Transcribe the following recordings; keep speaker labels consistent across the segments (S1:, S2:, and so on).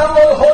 S1: animal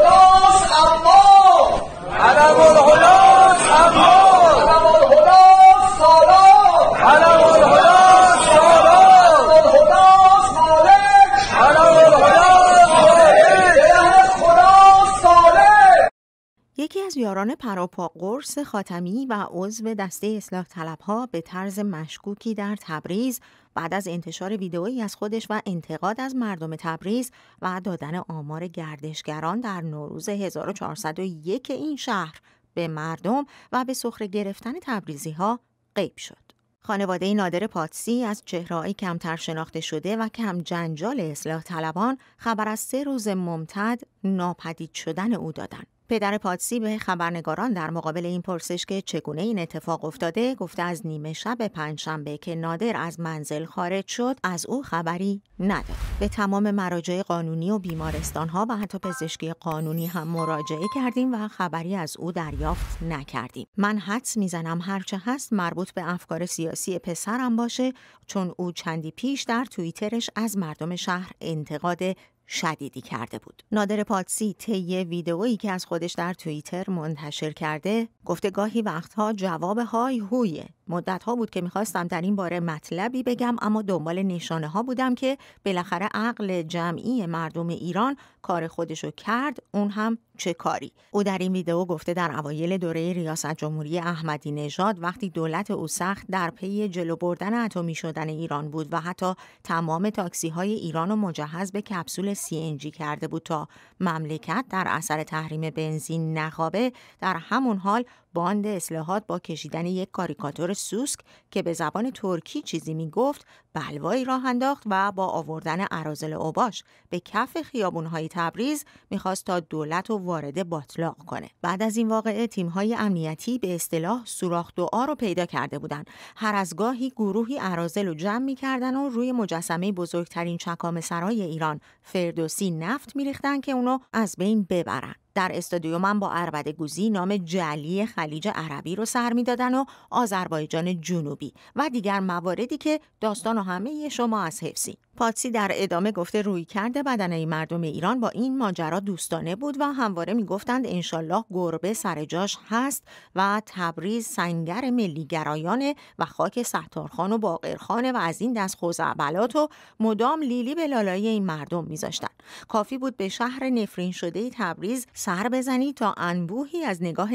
S1: پاسداران پراپا قرص خاتمی و عضو دسته اصلاح طلبها به طرز مشکوکی در تبریز بعد از انتشار ویدئویی از خودش و انتقاد از مردم تبریز و دادن آمار گردشگران در نوروز 1401 این شهر به مردم و به سخره گرفتن تبریزی ها قیب شد. خانواده نادر پاتسی از چهرهای کمتر شناخته شده و کم جنجال اصلاح طلبان خبر از سه روز ممتد ناپدید شدن او دادند. پدر پادسی به خبرنگاران در مقابل این پرسش که چگونه این اتفاق افتاده گفته از نیمه شب پنجشنبه که نادر از منزل خارج شد از او خبری نداد به تمام مراجع قانونی و بیمارستان ها و حتی پزشکی قانونی هم مراجعه کردیم و خبری از او دریافت نکردیم من حدس میزنم هرچه هست مربوط به افکار سیاسی پسرم باشه چون او چندی پیش در توییترش از مردم شهر انتقاد شدیدی کرده بود. نادر پادسی طی ویدئویی که از خودش در توییتر منتشر کرده گفته گاهی وقتها جواب های هویه مدت ها بود که میخواستم در این باره مطلبی بگم اما دنبال نشانه ها بودم که بالاخره عقل جمعی مردم ایران کار خودشو کرد اون هم چه کاری او در این ویدئو گفته در اوایل دوره ریاست جمهوری احمدی نژاد وقتی دولت او سخت در پی جلو بردن اتمی شدن ایران بود و حتی تمام تاکسی های ایران رو مجهز به کپسول CNG کرده بود تا مملکت در اثر تحریم بنزین نخوابه در همون حال باند اصلاحات با کشیدن یک کاریکاتور سوسک که به زبان ترکی چیزی میگفت بلوایی راه انداخت و با آوردن ارازل اوباش به کف خیابونهای تبریز میخواست تا دولت و وارد باطلاق کنه بعد از این واقعه تیمهای امنیتی به اصطلاح سوراخ دعا رو پیدا کرده بودند هر از گاهی گروهی ارازل رو جمع میکردن و روی مجسمه بزرگترین چکام سرای ایران فردوسی نفت میریختن که اونو از بین ببرن در استادیو من با عربد گوزی نام جلی خلیج عربی رو سر میدادن و آذربایجان جنوبی و دیگر مواردی که داستان همه شما از حفظیم پاتسی در ادامه گفته روی کرده بدنه مردم ایران با این ماجرا دوستانه بود و همواره میگفتند انشالله گربه سر جاش هست و تبریز سنگر ملی گرایانه و خاک سهتارخان و باقرخانه و از این دست خوزعبلات و مدام لیلی به لالایی این مردم زاشتن. کافی بود به شهر نفرین شده تبریز سر بزنید تا انبوهی از نگاه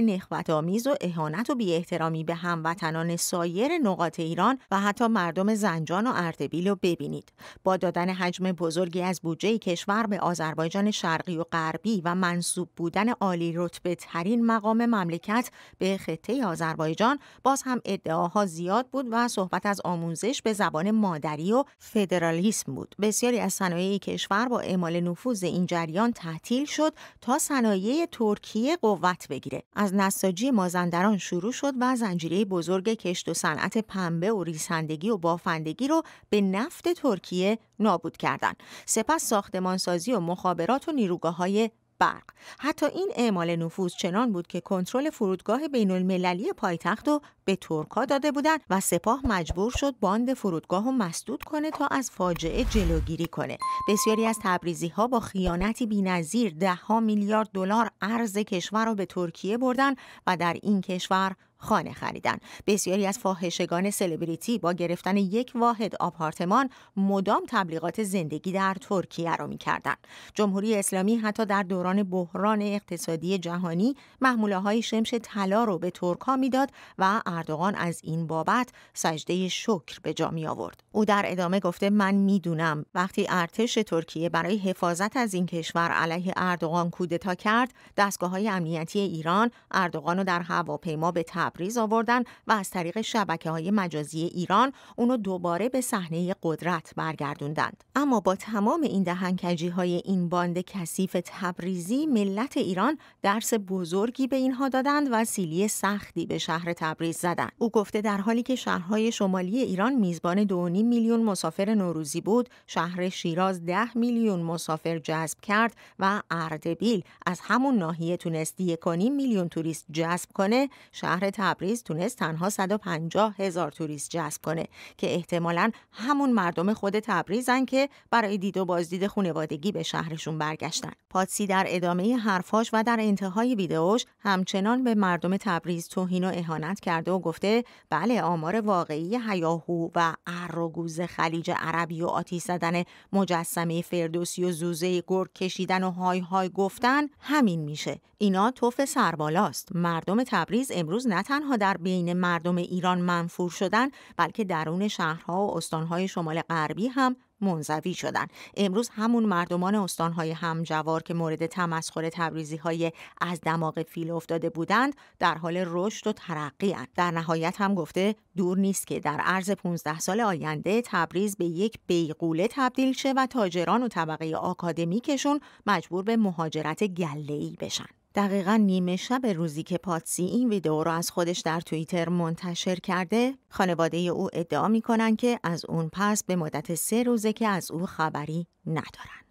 S1: آمیز و اهانت و احترامی به هموطنان سایر نقاط ایران و حتی مردم زنجان و اردبیل رو ببینید با دادن حجم بزرگی از بودجه کشور به آذربایجان شرقی و غربی و منصوب بودن عالی رتبه ترین مقام مملکت به خطه آذربایجان باز هم ادعاها زیاد بود و صحبت از آموزش به زبان مادری و فدرالیسم بود بسیاری از صنایع کشور با اعمال نفوذ این جریان تعطیل شد تا صنایع ترکیه قوت بگیره از نساجی مازندران شروع شد و زنجیره بزرگ کشت و صنعت پنبه و ریسندگی و بافندگی رو به نفت ترکیه نابود کردن سپس ساختمانسازی و مخابرات و نیروگاه های برق حتی این اعمال نفوذ چنان بود که کنترل فرودگاه بین المللی پایتخت رو به ترکا داده بودند و سپاه مجبور شد باند فرودگاه رو مسدود کنه تا از فاجعه جلوگیری کنه بسیاری از تبریزی ها با خیانتی ده ها میلیارد دلار ارز کشور رو به ترکیه بردن و در این کشور خانه خریدن بسیاری از فاحشگان سلبریتی با گرفتن یک واحد آپارتمان مدام تبلیغات زندگی در ترکیه را میکردند جمهوری اسلامی حتی در دوران بحران اقتصادی جهانی محموله های شمش طلا رو به ترکا میداد و اردوغان از این بابت سجده شکر به جا می آورد او در ادامه گفته من میدونم وقتی ارتش ترکیه برای حفاظت از این کشور علیه اردوغان کودتا کرد دستگاه های امنیتی ایران اردوغان رو در هواپیما به تبریز آوردن و از طریق شبکه های مجازی ایران اونو دوباره به صحنه قدرت برگردوندند اما با تمام این دهنکجی های این باند کثیف تبریزی ملت ایران درس بزرگی به اینها دادند و سیلی سختی به شهر تبریز زدند او گفته در حالی که شهرهای شمالی ایران میزبان 2.5 میلیون مسافر نوروزی بود شهر شیراز 10 میلیون مسافر جذب کرد و اردبیل از همون ناحیه تونست نیم میلیون توریست جذب کنه شهر تبریز تونست تنها 150 هزار توریست جذب کنه که احتمالا همون مردم خود تبریزن که برای دید و بازدید خونوادگی به شهرشون برگشتن. پاتسی در ادامه حرفاش و در انتهای ویدئوش همچنان به مردم تبریز توهین و اهانت کرده و گفته بله آمار واقعی هیاهو و اروگوز خلیج عربی و آتی زدن مجسمه فردوسی و زوزه گرگ کشیدن و های های گفتن همین میشه. اینا توف سربالاست. مردم تبریز امروز نه تنها در بین مردم ایران منفور شدن بلکه درون شهرها و استانهای شمال غربی هم منزوی شدن امروز همون مردمان استانهای همجوار که مورد تمسخر تبریزی های از دماغ فیل افتاده بودند در حال رشد و ترقی در نهایت هم گفته دور نیست که در عرض 15 سال آینده تبریز به یک بیغوله تبدیل شه و تاجران و طبقه آکادمیکشون مجبور به مهاجرت گله بشن دقیقا نیمه شب روزی که پاتسی این ویدئو رو از خودش در توییتر منتشر کرده، خانواده او ادعا می کنن که از اون پس به مدت سه روزه که از او خبری ندارن.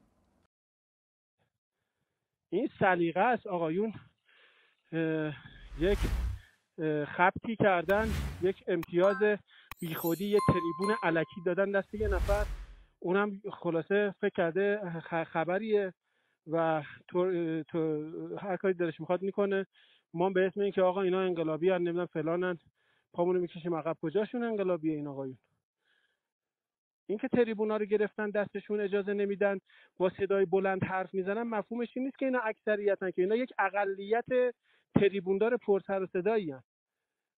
S2: این سلیقه است آقایون یک خبتی کردن یک امتیاز بیخودی یه تریبون علکی دادن دست یه نفر اونم خلاصه فکر کرده خبریه و تو, تو هر کاری درش میخواد میکنه ما به اسم اینکه آقا اینا انقلابی هن نمیدن فلانن پامون رو میکشیم عقب کجاشون انقلابی این آقایون اینکه تریبونا رو گرفتن دستشون اجازه نمیدن با صدای بلند حرف میزنن مفهومش این نیست که اینا اکثریتن که اینا یک اقلیت تریبوندار پرسر و صدایی هن.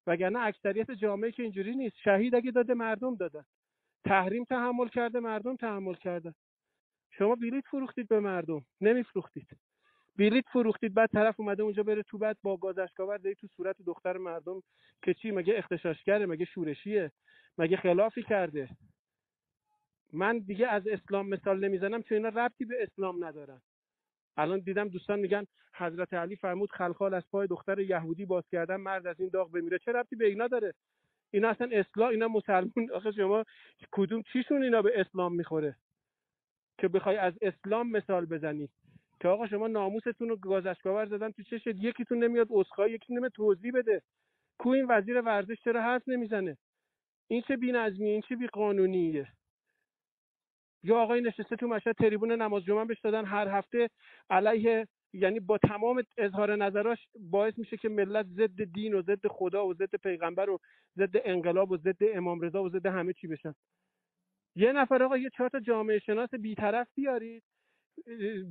S2: وگرنه اکثریت جامعه که اینجوری نیست شهید اگه داده مردم دادن تحریم تحمل کرده مردم تحمل کرده. شما بلیت فروختید به مردم نمیفروختید بلیت فروختید بعد طرف اومده اونجا بره تو بعد با گازشکاور تو صورت دختر مردم که چی مگه اختشاشگره مگه شورشیه مگه خلافی کرده من دیگه از اسلام مثال نمیزنم چون اینا ربطی به اسلام ندارن الان دیدم دوستان میگن حضرت علی فرمود خلخال از پای دختر یهودی باز کردن مرد از این داغ بمیره چه ربطی به اینا داره اینا اصلا اسلام، اینا مسلمان آخه شما کدوم چیشون اینا به اسلام میخوره که بخوای از اسلام مثال بزنی که آقا شما ناموستون رو گازشگاور زدن تو چشت یکیتون نمیاد اسخای، یکی نمی توضیح بده کو این وزیر ورزش چرا حرف نمیزنه این چه بی‌نظمی این چه قانونیه؟ یا آقای نشسته تو مشهد تریبون نماز جمعه بهش دادن هر هفته علیه یعنی با تمام اظهار نظراش باعث میشه که ملت ضد دین و ضد خدا و ضد پیغمبر و ضد انقلاب و ضد امام رضا و ضد همه چی بشن یه نفر آقا یه چهار تا جامعه شناس بیطرف بیارید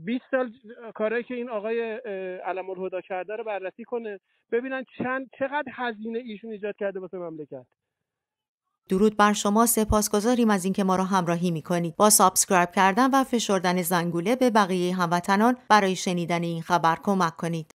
S2: 20 سال کارهایی که این آقای علم الهدا کرده رو بررسی کنه ببینن چند چقدر هزینه ایشون ایجاد کرده واسه مملکت
S1: درود بر شما سپاسگزاریم از اینکه ما را همراهی میکنید با سابسکرایب کردن و فشردن زنگوله به بقیه هموطنان برای شنیدن این خبر کمک کنید